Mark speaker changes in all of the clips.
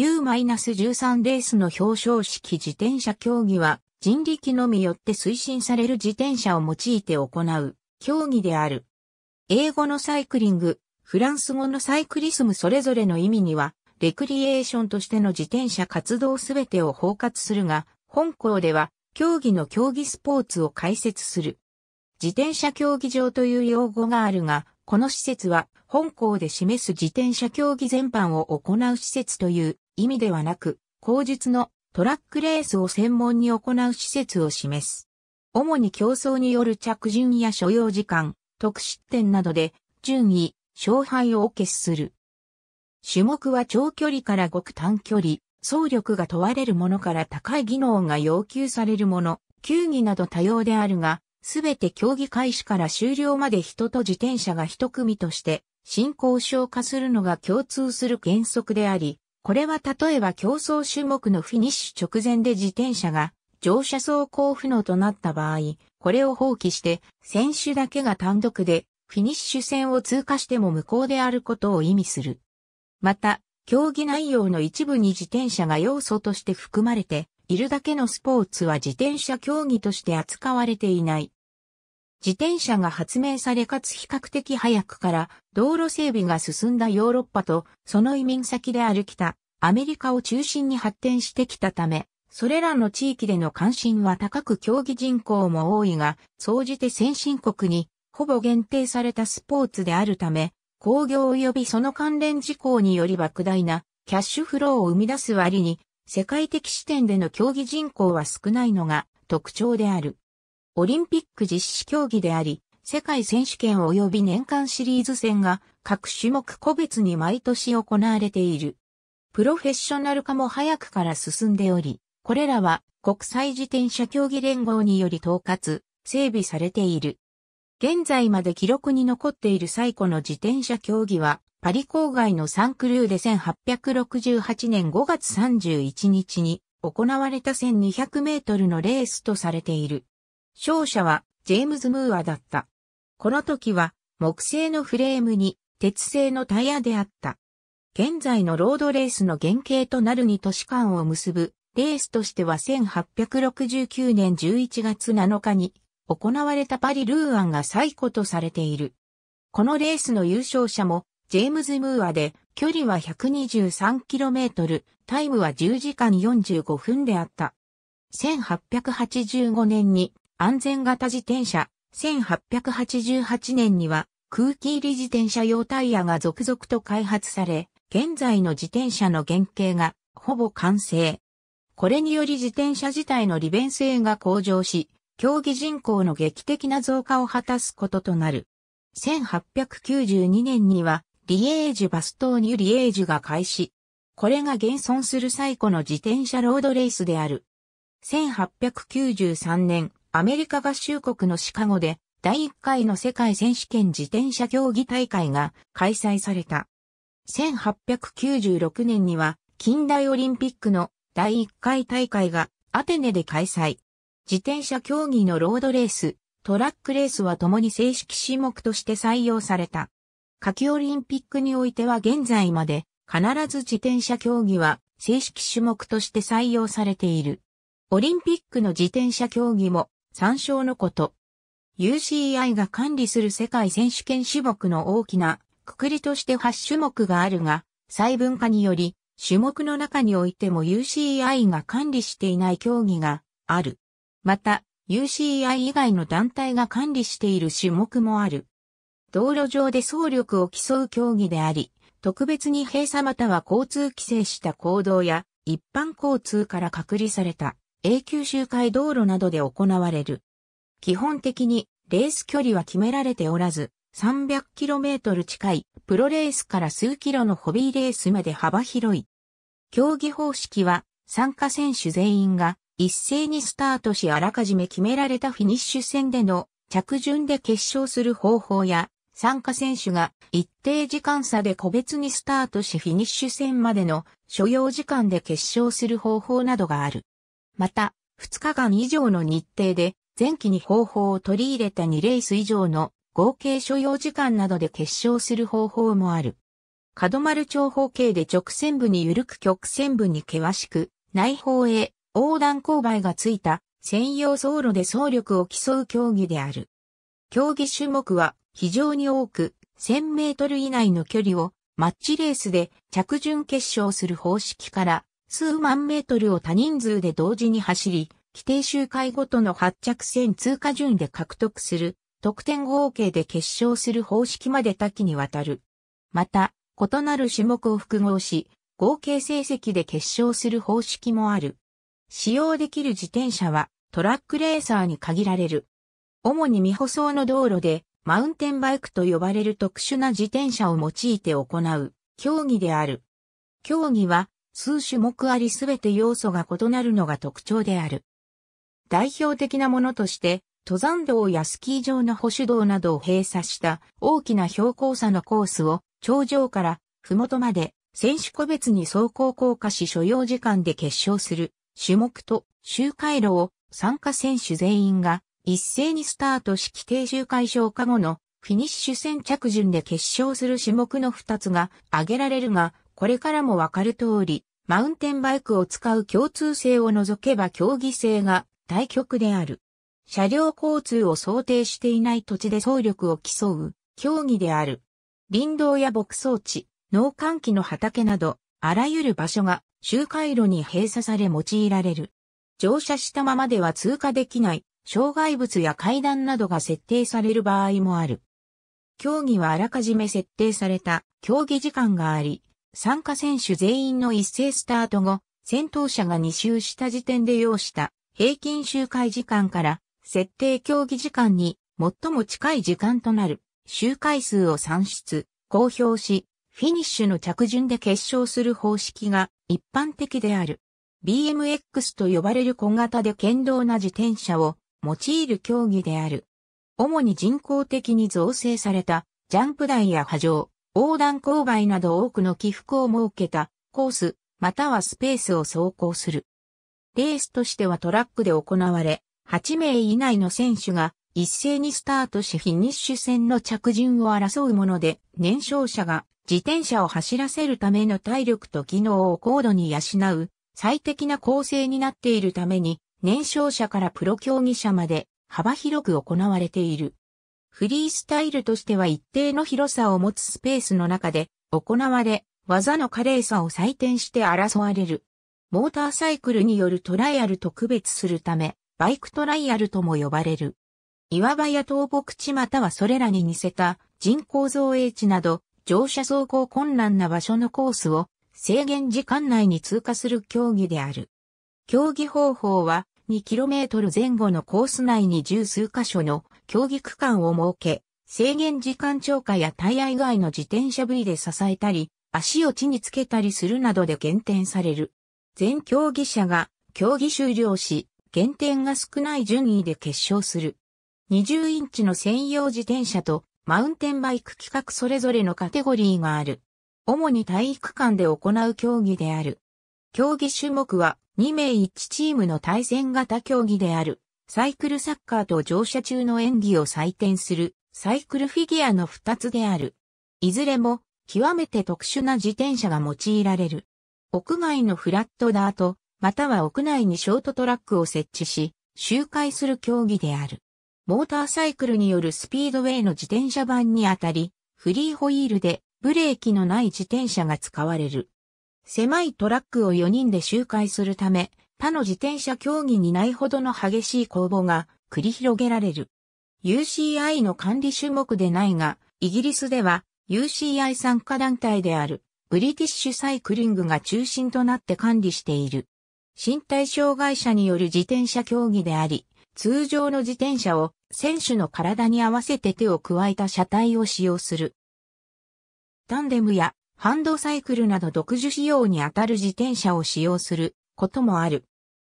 Speaker 1: U-13 レースの表彰式自転車競技は人力のみよって推進される自転車を用いて行う競技である。英語のサイクリング、フランス語のサイクリスムそれぞれの意味には、レクリエーションとしての自転車活動すべてを包括するが、本校では競技の競技スポーツを解説する。自転車競技場という用語があるが、この施設は本校で示す自転車競技全般を行う施設という意味ではなく、後述のトラックレースを専門に行う施設を示す。主に競争による着順や所要時間、特失点などで、順位、勝敗を決する。種目は長距離から極短距離、走力が問われるものから高い技能が要求されるもの、球技など多様であるが、すべて競技開始から終了まで人と自転車が一組として、進行消化するのが共通する原則であり、これは例えば競争種目のフィニッシュ直前で自転車が乗車走行不能となった場合、これを放棄して選手だけが単独でフィニッシュ線を通過しても無効であることを意味する。また、競技内容の一部に自転車が要素として含まれているだけのスポーツは自転車競技として扱われていない。自転車が発明されかつ比較的早くから道路整備が進んだヨーロッパとその移民先で歩きたアメリカを中心に発展してきたため、それらの地域での関心は高く競技人口も多いが、総じて先進国にほぼ限定されたスポーツであるため、工業及びその関連事項により莫大なキャッシュフローを生み出す割に、世界的視点での競技人口は少ないのが特徴である。オリンピック実施競技であり、世界選手権及び年間シリーズ戦が各種目個別に毎年行われている。プロフェッショナル化も早くから進んでおり、これらは国際自転車競技連合により統括、整備されている。現在まで記録に残っている最古の自転車競技は、パリ郊外のサンクルーで1868年5月31日に行われた1200メートルのレースとされている。勝者はジェームズ・ムーアだった。この時は木製のフレームに鉄製のタイヤであった。現在のロードレースの原型となるに都市間を結ぶレースとしては1869年11月7日に行われたパリ・ルーアンが最古とされている。このレースの優勝者もジェームズ・ムーアで距離は 123km、タイムは10時間45分であった。1885年に安全型自転車、1888年には空気入り自転車用タイヤが続々と開発され、現在の自転車の原型がほぼ完成。これにより自転車自体の利便性が向上し、競技人口の劇的な増加を果たすこととなる。1892年には、リエージュバストーニュリエージュが開始。これが現存する最古の自転車ロードレースである。1893年、アメリカ合衆国のシカゴで第1回の世界選手権自転車競技大会が開催された。1896年には近代オリンピックの第1回大会がアテネで開催。自転車競技のロードレース、トラックレースは共に正式種目として採用された。夏季オリンピックにおいては現在まで必ず自転車競技は正式種目として採用されている。オリンピックの自転車競技も参照のこと。UCI が管理する世界選手権種目の大きなくくりとして8種目があるが、細分化により、種目の中においても UCI が管理していない競技がある。また、UCI 以外の団体が管理している種目もある。道路上で走力を競う競技であり、特別に閉鎖または交通規制した行動や一般交通から隔離された永久周回道路などで行われる。基本的にレース距離は決められておらず、300km 近いプロレースから数キロのホビーレースまで幅広い。競技方式は参加選手全員が一斉にスタートしあらかじめ決められたフィニッシュ戦での着順で決勝する方法や参加選手が一定時間差で個別にスタートしフィニッシュ戦までの所要時間で決勝する方法などがある。また、2日間以上の日程で、前期に方法を取り入れた2レース以上の合計所要時間などで決勝する方法もある。角丸長方形で直線部に緩く曲線部に険しく、内方へ横断勾配がついた専用走路で走力を競う競技である。競技種目は非常に多く、1000メートル以内の距離をマッチレースで着順決勝する方式から数万メートルを多人数で同時に走り、規定周回ごとの発着線通過順で獲得する、得点合計で決勝する方式まで多岐にわたる。また、異なる種目を複合し、合計成績で決勝する方式もある。使用できる自転車はトラックレーサーに限られる。主に未舗装の道路でマウンテンバイクと呼ばれる特殊な自転車を用いて行う競技である。競技は数種目ありすべて要素が異なるのが特徴である。代表的なものとして、登山道やスキー場の保守道などを閉鎖した大きな標高差のコースを頂上から麓まで選手個別に走行降下し所要時間で決勝する種目と周回路を参加選手全員が一斉にスタートし規定周回消化後のフィニッシュ先着順で決勝する種目の2つが挙げられるが、これからもわかる通り、マウンテンバイクを使う共通性を除けば競技性が対極である。車両交通を想定していない土地で走力を競う競技である。林道や牧草地、農閑期の畑など、あらゆる場所が周回路に閉鎖され用いられる。乗車したままでは通過できない障害物や階段などが設定される場合もある。競技はあらかじめ設定された競技時間があり、参加選手全員の一斉スタート後、先頭者が2周した時点で要した平均周回時間から設定競技時間に最も近い時間となる周回数を算出、公表し、フィニッシュの着順で決勝する方式が一般的である。BMX と呼ばれる小型で堅牢な自転車を用いる競技である。主に人工的に造成されたジャンプ台や波状、横断勾配など多くの起伏を設けたコース、またはスペースを走行する。レースとしてはトラックで行われ、8名以内の選手が一斉にスタートしフィニッシュ戦の着順を争うもので、年少者が自転車を走らせるための体力と技能を高度に養う最適な構成になっているために、年少者からプロ競技者まで幅広く行われている。フリースタイルとしては一定の広さを持つスペースの中で行われ、技の華麗さを採点して争われる。モーターサイクルによるトライアルと区別するため、バイクトライアルとも呼ばれる。岩場や倒木地またはそれらに似せた人工造営地など、乗車走行困難な場所のコースを制限時間内に通過する競技である。競技方法は 2km 前後のコース内に十数箇所の競技区間を設け、制限時間超過やタイヤ以外の自転車部位で支えたり、足を地につけたりするなどで減点される。全競技者が競技終了し、減点が少ない順位で決勝する。20インチの専用自転車とマウンテンバイク企画それぞれのカテゴリーがある。主に体育館で行う競技である。競技種目は2名1チームの対戦型競技である。サイクルサッカーと乗車中の演技を採点するサイクルフィギュアの2つである。いずれも極めて特殊な自転車が用いられる。屋外のフラットダート、または屋内にショートトラックを設置し、周回する競技である。モーターサイクルによるスピードウェイの自転車版にあたり、フリーホイールでブレーキのない自転車が使われる。狭いトラックを4人で周回するため、他の自転車競技にないほどの激しい攻防が繰り広げられる。UCI の管理種目でないが、イギリスでは UCI 参加団体であるブリティッシュサイクリングが中心となって管理している。身体障害者による自転車競技であり、通常の自転車を選手の体に合わせて手を加えた車体を使用する。タンデムやハンドサイクルなど独自使用にあたる自転車を使用することもある。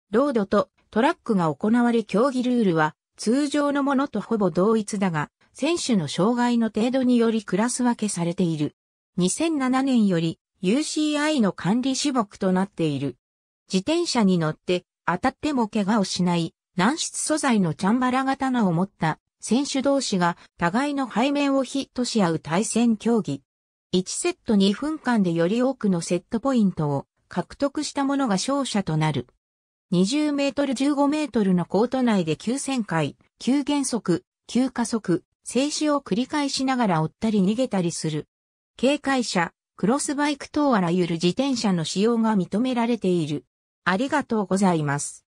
Speaker 1: ロードとトラックが行われ競技ルールは通常のものとほぼ同一だが、選手の障害の程度によりクラス分けされている。2007年より UCI の管理種目となっている。自転車に乗って当たっても怪我をしない軟質素材のチャンバラ刀を持った選手同士が互いの背面をヒットし合う対戦競技。1セット2分間でより多くのセットポイントを獲得した者が勝者となる。20メートル15メートルのコート内で9000回、急減速、急加速、静止を繰り返しながら追ったり逃げたりする。警戒車、クロスバイク等あらゆる自転車の使用が認められている。ありがとうございます。